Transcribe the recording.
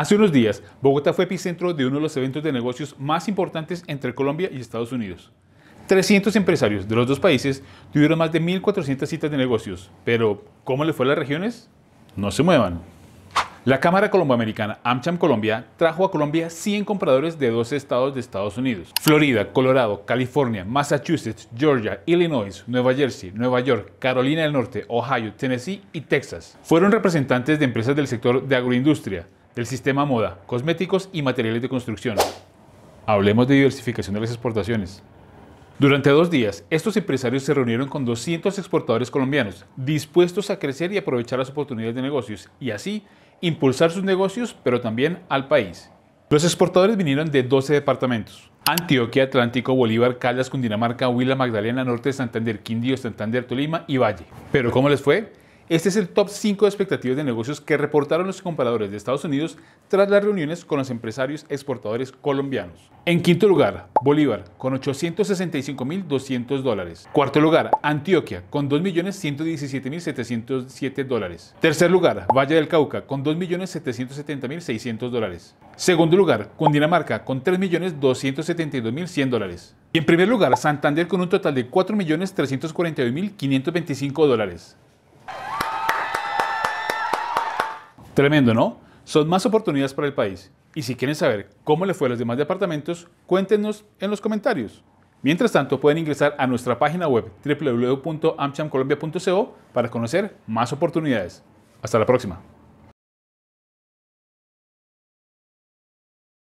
Hace unos días, Bogotá fue epicentro de uno de los eventos de negocios más importantes entre Colombia y Estados Unidos. 300 empresarios de los dos países tuvieron más de 1.400 citas de negocios, pero ¿cómo le fue a las regiones? No se muevan. La Cámara Colomboamericana AmCham Colombia trajo a Colombia 100 compradores de 12 estados de Estados Unidos. Florida, Colorado, California, Massachusetts, Georgia, Illinois, Nueva Jersey, Nueva York, Carolina del Norte, Ohio, Tennessee y Texas. Fueron representantes de empresas del sector de agroindustria, del sistema moda, cosméticos y materiales de construcción. Hablemos de diversificación de las exportaciones. Durante dos días, estos empresarios se reunieron con 200 exportadores colombianos, dispuestos a crecer y aprovechar las oportunidades de negocios, y así impulsar sus negocios, pero también al país. Los exportadores vinieron de 12 departamentos. Antioquia, Atlántico, Bolívar, Caldas, Cundinamarca, Huila, Magdalena, Norte Santander, Quindío, Santander, Tolima y Valle. Pero ¿cómo les fue? Este es el top 5 de expectativas de negocios que reportaron los comparadores de Estados Unidos tras las reuniones con los empresarios exportadores colombianos. En quinto lugar, Bolívar, con 865.200 dólares. Cuarto lugar, Antioquia, con 2.117.707 dólares. Tercer lugar, Valle del Cauca, con 2.770.600 dólares. Segundo lugar, Cundinamarca, con 3.272.100 dólares. Y en primer lugar, Santander, con un total de 4.342.525 dólares. Tremendo, ¿no? Son más oportunidades para el país. Y si quieren saber cómo le fue a los demás departamentos, cuéntenos en los comentarios. Mientras tanto, pueden ingresar a nuestra página web www.amchamcolombia.co para conocer más oportunidades. Hasta la próxima.